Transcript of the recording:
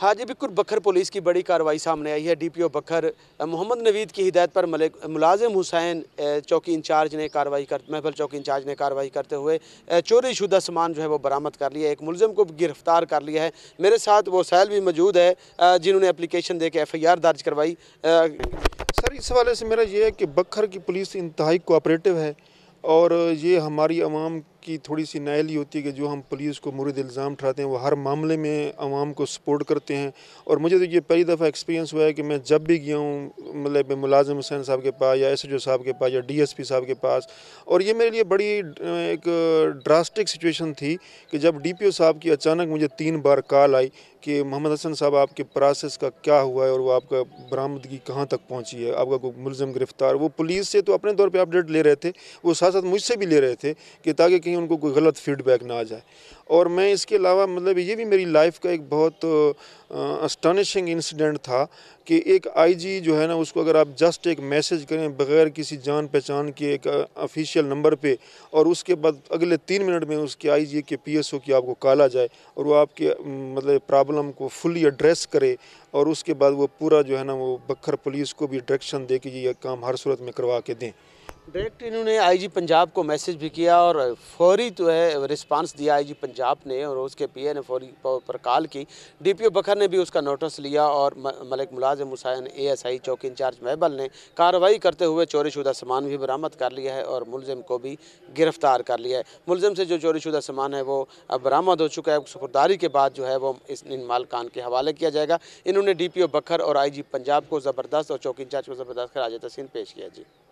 हाँ जी बिल्कुल बखर पुलिस की बड़ी कार्रवाई सामने आई है डीपीओ बखर मोहम्मद नवीद की हिदायत पर मुलाजिम हुसैन चौकी इंचार्ज ने कार्रवाई कर महफल चौकी इंचार्ज ने कार्रवाई करते हुए चोरी शुदा सामान जो है वो बरामद कर लिया है एक मुलजम को गिरफ्तार कर लिया है मेरे साथ वो सैल भी मौजूद है जिन्होंने अप्लीकेशन दे के एफ आई आर दर्ज करवाई सर इस हवाले से मेरा ये है कि बखर की पुलिस इंतहाई कोऑपरेटिव है और ये हमारी आवाम की थोड़ी सी नायली होती है कि जो हम पुलिस को मुरद इल्ज़ाम ठहराते हैं वो हर मामले में आवाम को सपोर्ट करते हैं और मुझे तो ये पहली दफ़ा एक्सपीरियंस हुआ है कि मैं जब भी गया हूँ मतलब मुलाजम हुसैन साहब के पास या एस एच ओ साहब के पास या डी एस पी साहब के पास और ये मेरे लिए बड़ी एक ड्रास्टिक सिचुएशन थी कि जब डी पी ओ साहब की अचानक मुझे तीन बार कॉल आई कि मोहम्मद हसन साहब आपके प्रोसेस का क्या हुआ है और वो आपका बरामदगी कहाँ तक पहुँची है आपका कोई गिरफ़्तार वो पुलिस से तो अपने तौर पर अपडेट ले रहे थे वो साथ साथ मुझसे भी ले रहे थे कि ताकि कहीं उनको कोई गलत फीडबैक ना आ जाए और मैं इसके अलावा मतलब ये भी मेरी लाइफ का एक बहुत अस्टानिशिंग इंसिडेंट था कि एक आईजी जो है ना उसको अगर आप जस्ट एक मैसेज करें बगैर किसी जान पहचान के एक ऑफिशियल नंबर पे और उसके बाद अगले तीन मिनट में उसके आईजी के पीएसओ की आपको कॉल आ जाए और वो आपके मतलब प्रॉब्लम को फुली एड्रेस करे और उसके बाद वो पूरा जो है ना वो बखर पुलिस को भी डायरेक्शन दे कि ये काम हर सूरत में करवा के दें डायरेक्ट इन्होंने आईजी पंजाब को मैसेज भी किया और फौरी तो है रिस्पांस दिया आईजी पंजाब ने और उसके पीए ने फौरी पर कॉल की डीपीओ बखर ने भी उसका नोटिस लिया और मलिक मुलाजिम हुसैन एएसआई चौकी इंचार्ज महबल ने कार्रवाई करते हुए चोरीशुदा सामान भी बरामद कर लिया है और मुलजिम को भी गिरफ्तार कर लिया है मुलजिम से जो चोरीशुदा सामान है वो अब बरामद हो चुका है सुखरदारी के बाद जो है वो इस इन मालकान के हवाले किया जाएगा इन्होंने डी पी ओ बखर और आई जी पंजाब को ज़बरदस्त और चौकी इंचार्ज को ज़बरदस्त खराज तहसीन पेश किया जी